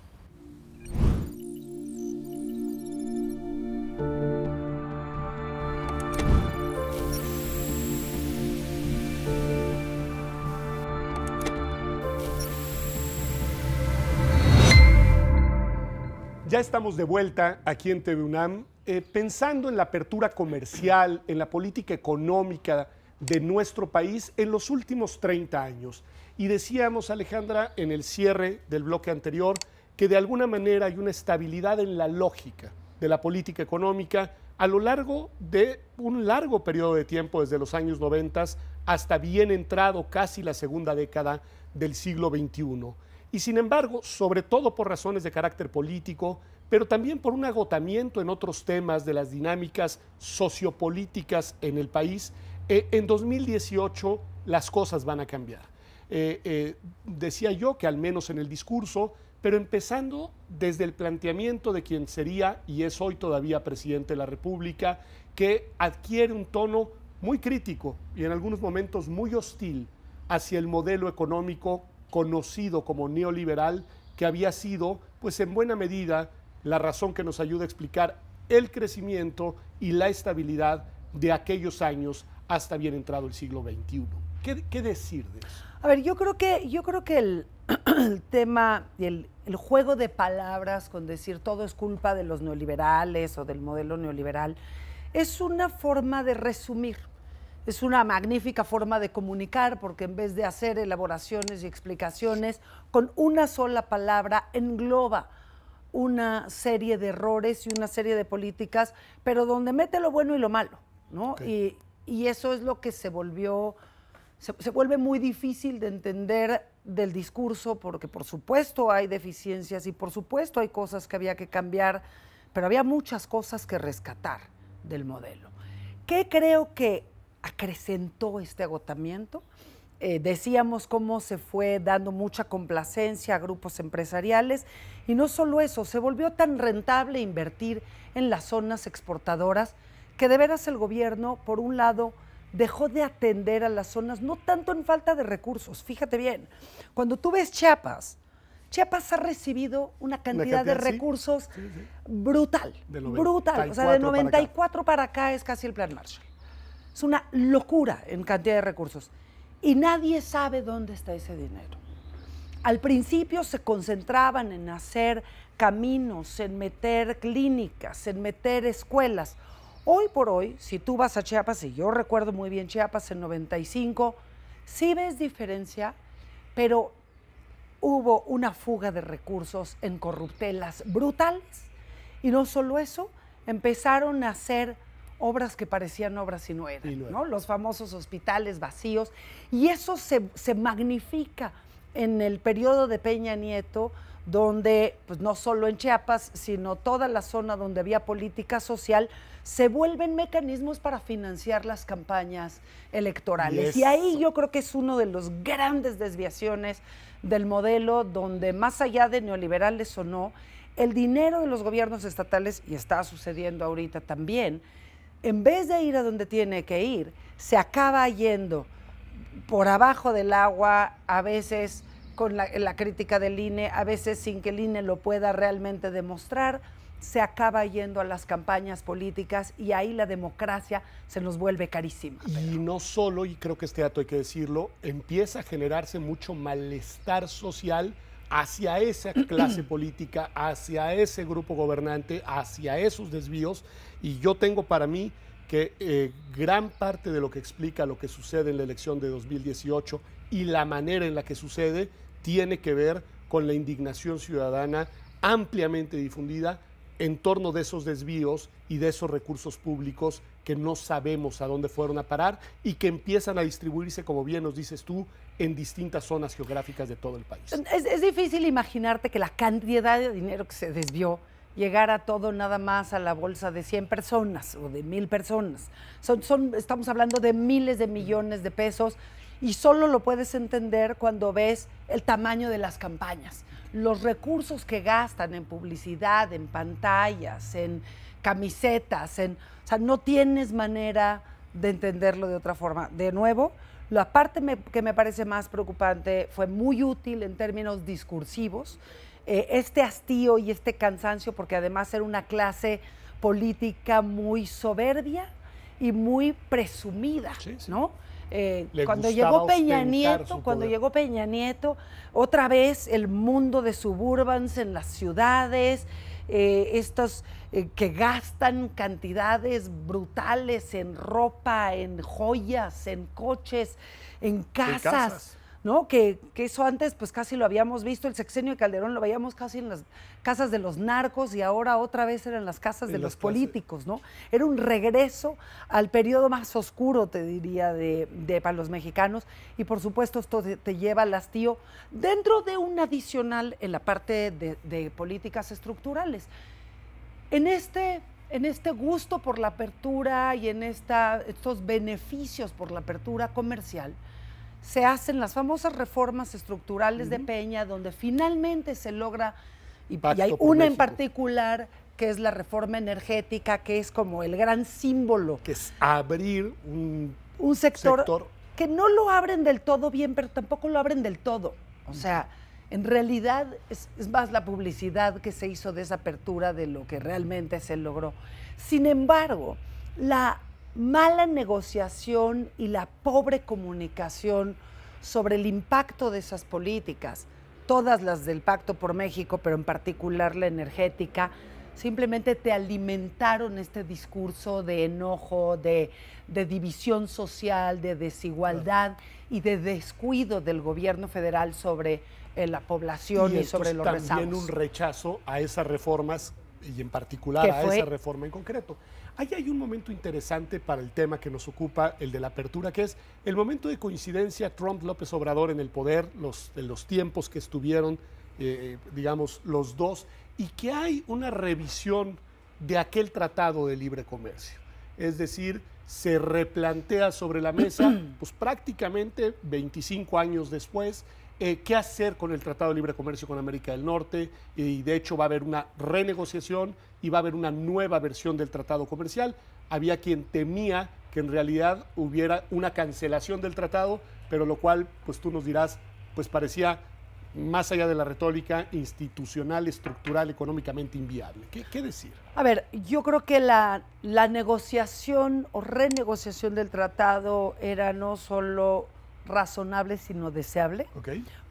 Ya estamos de vuelta aquí en TV eh, pensando en la apertura comercial, en la política económica de nuestro país en los últimos 30 años. Y decíamos, Alejandra, en el cierre del bloque anterior, que de alguna manera hay una estabilidad en la lógica de la política económica a lo largo de un largo periodo de tiempo, desde los años 90 hasta bien entrado casi la segunda década del siglo XXI. Y sin embargo, sobre todo por razones de carácter político, pero también por un agotamiento en otros temas de las dinámicas sociopolíticas en el país, eh, en 2018 las cosas van a cambiar. Eh, eh, decía yo que al menos en el discurso, pero empezando desde el planteamiento de quien sería y es hoy todavía presidente de la República, que adquiere un tono muy crítico y en algunos momentos muy hostil hacia el modelo económico conocido como neoliberal, que había sido, pues en buena medida, la razón que nos ayuda a explicar el crecimiento y la estabilidad de aquellos años hasta bien entrado el siglo XXI. ¿Qué, decir de eso? A ver, yo creo que, yo creo que el, tema, el, el juego de palabras con decir todo es culpa de los neoliberales o del modelo neoliberal, es una forma de resumir. Es una magnífica forma de comunicar porque en vez de hacer elaboraciones y explicaciones, con una sola palabra engloba una serie de errores y una serie de políticas, pero donde mete lo bueno y lo malo, ¿no? y eso es lo que se volvió, se, vuelve muy difícil de entender del discurso, porque por supuesto hay deficiencias y por supuesto hay cosas que había que cambiar, pero había muchas cosas que rescatar del modelo. ¿Qué creo que acrecentó este agotamiento? Eh, decíamos cómo se fue dando mucha complacencia a grupos empresariales y no solo eso, se volvió tan rentable invertir en las zonas exportadoras que de veras el gobierno, por un lado, dejó de atender a las zonas, no tanto en falta de recursos, fíjate bien, cuando tú ves Chiapas, Chiapas ha recibido una cantidad, de recursos brutal, brutal, o sea, de 94 para acá. es casi el plan Marshall. Es una locura en cantidad de recursos. Y nadie sabe dónde está ese dinero. Al principio se concentraban en hacer caminos, en meter clínicas, en meter escuelas. Hoy por hoy, si tú vas a Chiapas, y yo recuerdo muy bien Chiapas en 95, sí ves diferencia, pero hubo una fuga de recursos en corruptelas brutales. Y no solo eso, empezaron a hacer obras que parecían obras y no eran, los famosos hospitales vacíos. Y eso se, se magnifica en el periodo de Peña Nieto donde pues no solo en Chiapas, sino toda la zona donde había política social, se vuelven mecanismos para financiar las campañas electorales. Y ahí yo creo que es uno de los grandes desviaciones del modelo donde más allá de neoliberales o no, el dinero de los gobiernos estatales, y está sucediendo ahorita también, en vez de ir a donde tiene que ir, se acaba yendo por abajo del agua, a veces con la, crítica del INE, a veces sin que el INE lo pueda realmente demostrar, se acaba yendo a las campañas políticas y ahí la democracia se nos vuelve carísima. Y no solo, y creo que este dato hay que decirlo, empieza a generarse mucho malestar social hacia esa clase política, hacia ese grupo gobernante, hacia esos desvíos. Y yo tengo para mí que eh, gran parte de lo que explica lo que sucede en la elección de 2018 y la manera en la que sucede tiene que ver con la indignación ciudadana ampliamente difundida en torno de esos desvíos y de esos recursos públicos que no sabemos a dónde fueron a parar y que empiezan a distribuirse, como bien nos dices tú, en distintas zonas geográficas de todo el país. Es, difícil imaginarte que la cantidad de dinero que se desvió llegara todo nada más a la bolsa de 100 personas o de 1000 personas. son, estamos hablando de miles de millones de pesos y solo lo puedes entender cuando ves el tamaño de las campañas, los recursos que gastan en publicidad, en pantallas, en camisetas, en, o sea, no tienes manera de entenderlo de otra forma. De nuevo, la parte que me parece más preocupante fue muy útil en términos discursivos, eh, este hastío y este cansancio, porque además era una clase política muy soberbia y muy presumida, ¿no? Eh, cuando llegó Peña Nieto, cuando llegó Peña Nieto, otra vez el mundo de suburbans en las ciudades, eh, estos eh, que gastan cantidades brutales en ropa, en joyas, en coches, En casas. ¿no? Que, eso antes pues casi lo habíamos visto, el sexenio de Calderón lo veíamos casi en las casas de los narcos y ahora otra vez eran las casas de los políticos, ¿no? Era un regreso al periodo más oscuro, te diría, de, para los mexicanos y por supuesto esto te, lleva al hastío dentro de un adicional en la parte de, políticas estructurales. En este en este gusto por la apertura y en estos beneficios por la apertura comercial, se hacen las famosas reformas estructurales de Peña, donde finalmente se logra, y, hay una en particular que es la reforma energética, que es como el gran símbolo. Que es abrir un, un sector, que no lo abren del todo bien, pero tampoco lo abren del todo. O sea, en realidad es, es más la publicidad que se hizo de esa apertura de lo que realmente se logró. Sin embargo, la mala negociación y la pobre comunicación sobre el impacto de esas políticas, todas las del Pacto por México, pero en particular la energética, simplemente te alimentaron este discurso de enojo, de, división social, de desigualdad y de descuido del gobierno federal sobre eh, la población y, sobre los también un rechazo a esas reformas y en particular a esa reforma en concreto. Ahí hay un momento interesante para el tema que nos ocupa, el de la apertura, que es el momento de coincidencia Trump-López Obrador en el poder, los, en los tiempos que estuvieron, eh, eh, digamos, los dos, y que hay una revisión de aquel tratado de libre comercio. Es decir, se replantea sobre la mesa, pues prácticamente 25 años después, eh, qué hacer con el Tratado de Libre Comercio con América del Norte y de hecho va a haber una renegociación iba a haber una nueva versión del tratado comercial. Había quien temía que en realidad hubiera una cancelación del tratado, pero lo cual, pues tú nos dirás, pues parecía más allá de la retórica institucional, estructural, económicamente inviable. ¿Qué, decir? A ver, yo creo que la, la negociación o renegociación del tratado era no solo razonable sino deseable,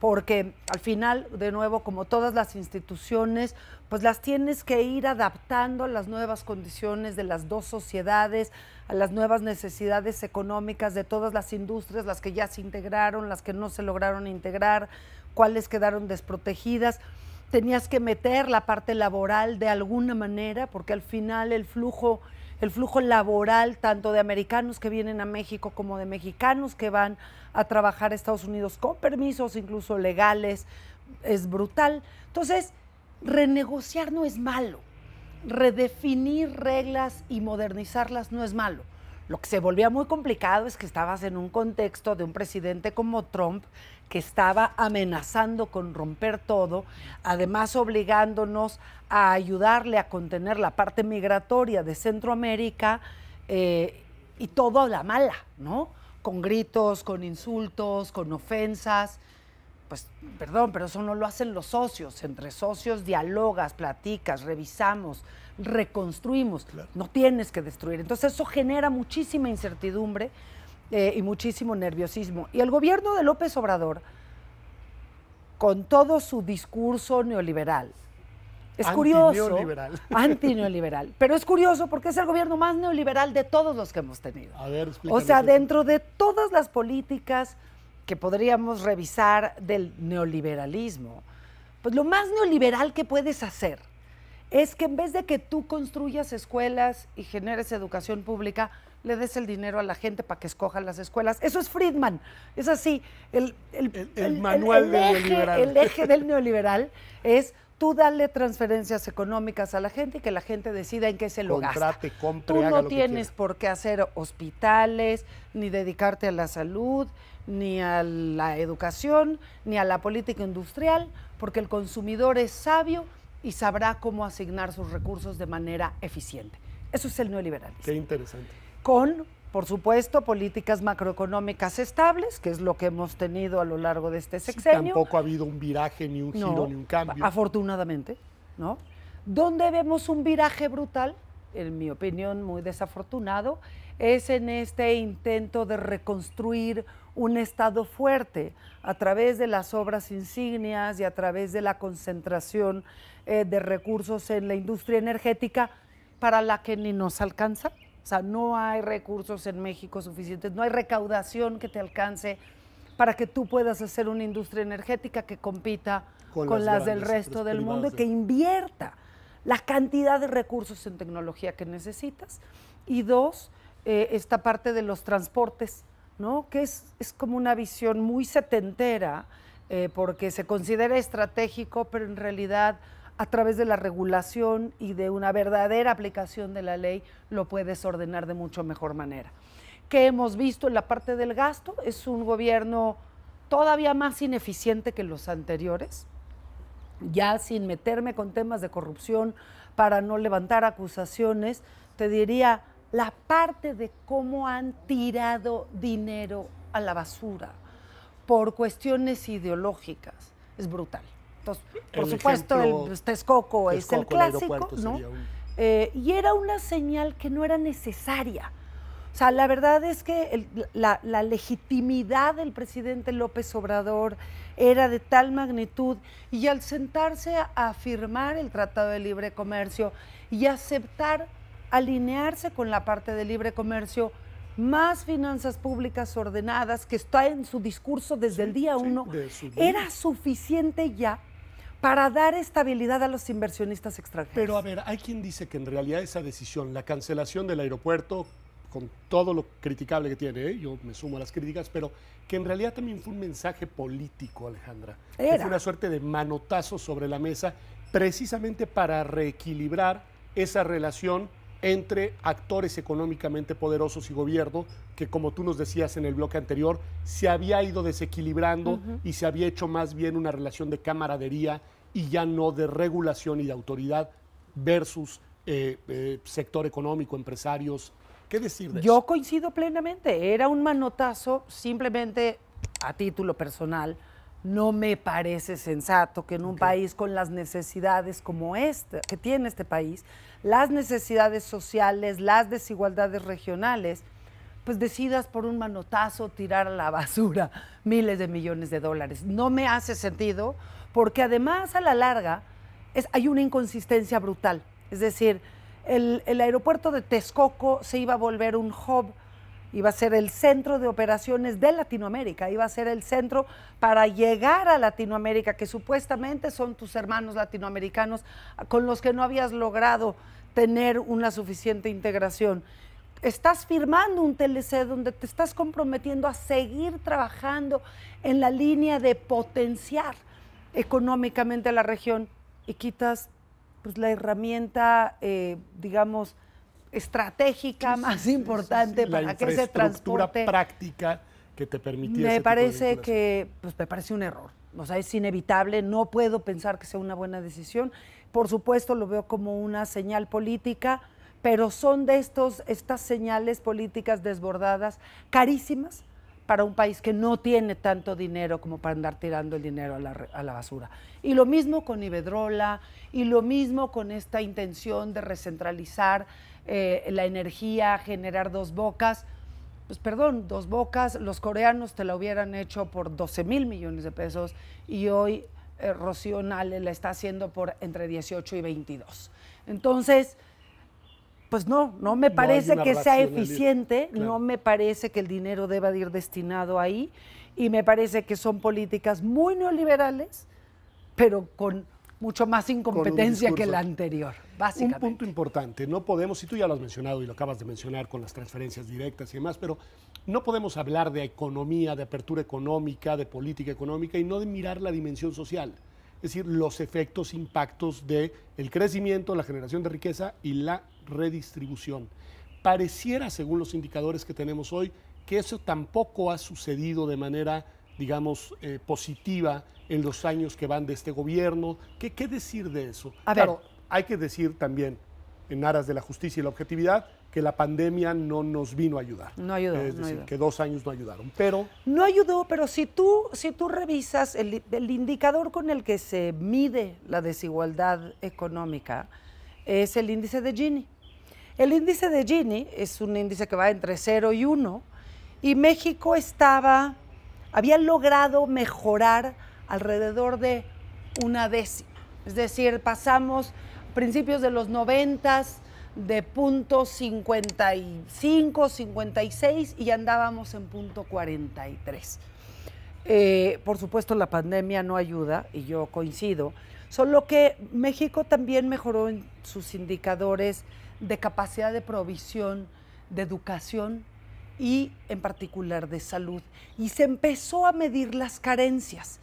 porque al final, de nuevo, como todas las instituciones, pues las tienes que ir adaptando a las nuevas condiciones de las dos sociedades, a las nuevas necesidades económicas de todas las industrias, las que ya se integraron, las que no se lograron integrar, cuáles quedaron desprotegidas. Tenías que meter la parte laboral de alguna manera, porque al final el flujo el flujo laboral tanto de americanos que vienen a México como de mexicanos que van a trabajar a Estados Unidos con permisos incluso legales es brutal. Entonces, renegociar no es malo, redefinir reglas y modernizarlas no es malo. Lo que se volvía muy complicado es que estabas en un contexto de un presidente como Trump que estaba amenazando con romper todo, además obligándonos a ayudarle a contener la parte migratoria de Centroamérica eh, y todo la mala, ¿no? Con gritos, con insultos, con ofensas. Pues, perdón, pero eso no lo hacen los socios. Entre socios dialogas, platicas, revisamos, reconstruimos. No tienes que destruir. Entonces eso genera muchísima incertidumbre eh, y muchísimo nerviosismo. Y el gobierno de López Obrador, con todo su discurso neoliberal, es curioso. Antineoliberal. Pero es curioso porque es el gobierno más neoliberal de todos los que hemos tenido. A ver, O sea, dentro de todas las políticas que podríamos revisar del neoliberalismo, pues lo más neoliberal que puedes hacer es que en vez de que tú construyas escuelas y generes educación pública, le des el dinero a la gente para que escoja las escuelas. Eso es Friedman, es así. El, manual del neoliberal. El eje del neoliberal es tú dale transferencias económicas a la gente y que la gente decida en qué se lo Contrate, tú no tienes por qué hacer hospitales, ni dedicarte a la salud, ni a la educación, ni a la política industrial, porque el consumidor es sabio y sabrá cómo asignar sus recursos de manera eficiente. Eso es el neoliberalismo. Qué interesante con, por supuesto, políticas macroeconómicas estables, que es lo que hemos tenido a lo largo de este sexenio. tampoco ha habido un viraje, ni un giro, ni un cambio. Afortunadamente, ¿no? Donde vemos un viraje brutal, en mi opinión muy desafortunado, es en este intento de reconstruir un Estado fuerte a través de las obras insignias y a través de la concentración eh, de recursos en la industria energética para la que ni nos alcanza, o sea, no hay recursos en México suficientes, no hay recaudación que te alcance para que tú puedas hacer una industria energética que compita con, las, del resto del mundo y que invierta la cantidad de recursos en tecnología que necesitas. Y dos, eh, esta parte de los transportes, ¿no? que es, como una visión muy setentera, eh, porque se considera estratégico, pero en realidad a través de la regulación y de una verdadera aplicación de la ley, lo puedes ordenar de mucho mejor manera. ¿Qué hemos visto en la parte del gasto? Es un gobierno todavía más ineficiente que los anteriores, ya sin meterme con temas de corrupción para no levantar acusaciones, te diría la parte de cómo han tirado dinero a la basura por cuestiones ideológicas es brutal por supuesto, el Texcoco, es el clásico, ¿no? Eh, y era una señal que no era necesaria. O sea, la verdad es que la, legitimidad del presidente López Obrador era de tal magnitud y al sentarse a, firmar el Tratado de Libre Comercio y aceptar alinearse con la parte de libre comercio, más finanzas públicas ordenadas, que está en su discurso desde el día uno, era suficiente ya para dar estabilidad a los inversionistas extranjeros. Pero a ver, hay quien dice que en realidad esa decisión, la cancelación del aeropuerto, con todo lo criticable que tiene, ¿eh? yo me sumo a las críticas, pero que en realidad también fue un mensaje político, Alejandra. fue una suerte de manotazo sobre la mesa, precisamente para reequilibrar esa relación entre actores económicamente poderosos y gobierno, que como tú nos decías en el bloque anterior, se había ido desequilibrando y se había hecho más bien una relación de camaradería y ya no de regulación y de autoridad versus eh, eh, sector económico, empresarios. ¿Qué decir de Yo coincido plenamente, era un manotazo simplemente a título personal no me parece sensato que en un país con las necesidades como esta, que tiene este país, las necesidades sociales, las desigualdades regionales, pues decidas por un manotazo tirar a la basura miles de millones de dólares. No me hace sentido porque además a la larga es, hay una inconsistencia brutal. Es decir, el, el aeropuerto de Texcoco se iba a volver un hub iba a ser el centro de operaciones de Latinoamérica, iba a ser el centro para llegar a Latinoamérica, que supuestamente son tus hermanos latinoamericanos con los que no habías logrado tener una suficiente integración. Estás firmando un TLC donde te estás comprometiendo a seguir trabajando en la línea de potenciar económicamente la región y quitas pues, la herramienta, eh, digamos, estratégica más importante para que se transporte. práctica que te permitiera. Me parece que, pues me parece un error. O sea, es inevitable, no puedo pensar que sea una buena decisión. Por supuesto, lo veo como una señal política, pero son de estos, estas señales políticas desbordadas, carísimas para un país que no tiene tanto dinero como para andar tirando el dinero a la, a la basura. Y lo mismo con Ibedrola, y lo mismo con esta intención de recentralizar eh, la energía, generar dos bocas. Pues perdón, dos bocas, los coreanos te la hubieran hecho por 12 mil millones de pesos y hoy eh, Rocío Nale la está haciendo por entre 18 y 22. Entonces, pues no, no me parece que sea eficiente, no me parece que el dinero deba ir destinado ahí y me parece que son políticas muy neoliberales, pero con mucho más incompetencia que la anterior, básicamente. Un punto importante, no podemos, y tú ya lo has mencionado y lo acabas de mencionar con las transferencias directas y demás, pero no podemos hablar de economía, de apertura económica, de política económica y no de mirar la dimensión social, es decir, los efectos, impactos del el crecimiento, la generación de riqueza y la redistribución. Pareciera, según los indicadores que tenemos hoy, que eso tampoco ha sucedido de manera, digamos, eh, positiva en los años que van de este gobierno. ¿Qué, decir de eso? claro, hay que decir también, en aras de la justicia y la objetividad, que la pandemia no nos vino a ayudar. No ayudó. Es decir, que dos años no ayudaron. Pero. No ayudó, pero si tú, si tú revisas el, el indicador con el que se mide la desigualdad económica, es el índice de Gini. El índice de Gini es un índice que va entre 0 y 1, y México estaba, había logrado mejorar alrededor de una décima. Es decir, pasamos principios de los 90 de punto 55, 56 y andábamos en punto 43. Eh, por supuesto, la pandemia no ayuda y yo coincido, solo que México también mejoró en sus indicadores de capacidad de provisión, de educación y en particular de salud. Y se empezó a medir las carencias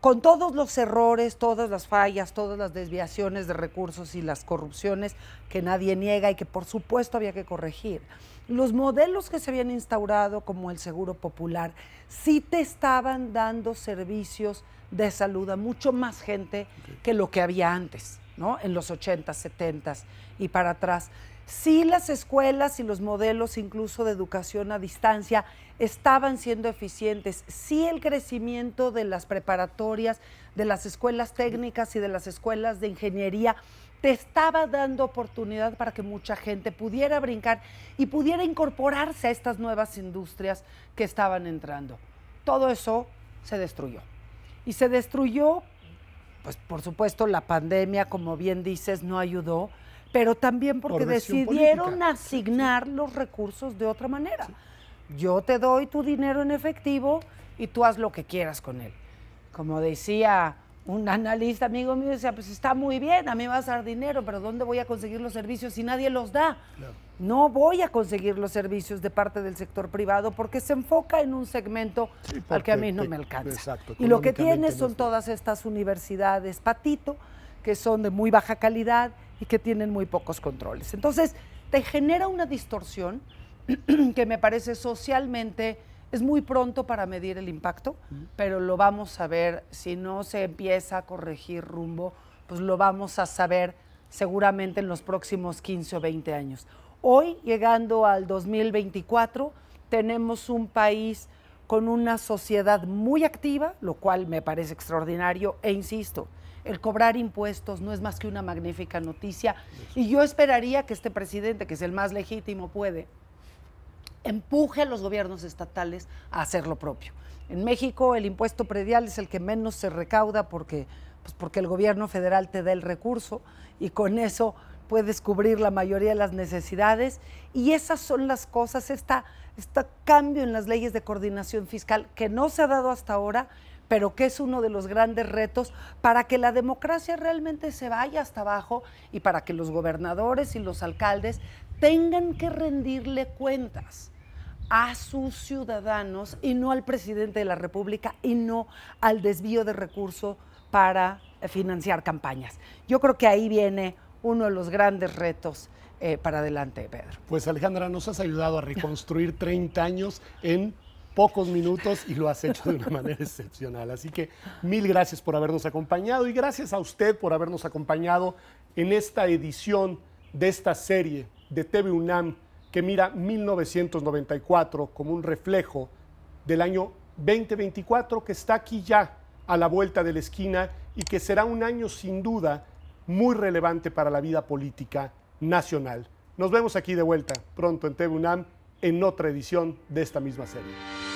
con todos los errores, todas las fallas, todas las desviaciones de recursos y las corrupciones que nadie niega y que por supuesto había que corregir. Los modelos que se habían instaurado como el Seguro Popular sí te estaban dando servicios de salud a mucho más gente que lo que había antes, ¿no? En los 80, 70 y para atrás si las escuelas y los modelos incluso de educación a distancia estaban siendo eficientes, si el crecimiento de las preparatorias, de las escuelas técnicas y de las escuelas de ingeniería te estaba dando oportunidad para que mucha gente pudiera brincar y pudiera incorporarse a estas nuevas industrias que estaban entrando. Todo eso se destruyó. Y se destruyó, pues por supuesto la pandemia, como bien dices, no ayudó, pero también porque decidieron asignar los recursos de otra manera. Yo te doy tu dinero en efectivo y tú haz lo que quieras con él. Como decía un analista amigo mío, decía, pues está muy bien, a mí me vas a dar dinero, pero ¿dónde voy a conseguir los servicios si nadie los da? No voy a conseguir los servicios de parte del sector privado porque se enfoca en un segmento al que a mí no me alcanza. y lo que tiene son todas estas universidades patito, que son de muy baja calidad, y que tienen muy pocos controles. Entonces, te genera una distorsión que me parece socialmente es muy pronto para medir el impacto, pero lo vamos a ver si no se empieza a corregir rumbo, pues lo vamos a saber seguramente en los próximos 15 o 20 años. Hoy, llegando al 2024, tenemos un país con una sociedad muy activa, lo cual me parece extraordinario e insisto, el cobrar impuestos no es más que una magnífica noticia. Y yo esperaría que este presidente, que es el más legítimo, puede, empuje a los gobiernos estatales a hacer lo propio. En México el impuesto predial es el que menos se recauda porque, pues, porque el gobierno federal te da el recurso y con eso puedes cubrir la mayoría de las necesidades y esas son las cosas, este esta cambio en las leyes de coordinación fiscal que no se ha dado hasta ahora pero que es uno de los grandes retos para que la democracia realmente se vaya hasta abajo y para que los gobernadores y los alcaldes tengan que rendirle cuentas a sus ciudadanos y no al presidente de la República y no al desvío de recursos para financiar campañas. Yo creo que ahí viene uno de los grandes retos eh, para adelante, Pedro. Pues Alejandra, nos has ayudado a reconstruir 30 años en pocos minutos y lo has hecho de una manera excepcional. Así que mil gracias por habernos acompañado y gracias a usted por habernos acompañado en esta edición de esta serie de TV UNAM que mira 1994 como un reflejo del año 2024 que está aquí ya a la vuelta de la esquina y que será un año sin duda muy relevante para la vida política nacional. Nos vemos aquí de vuelta pronto en TV UNAM en otra edición de esta misma serie.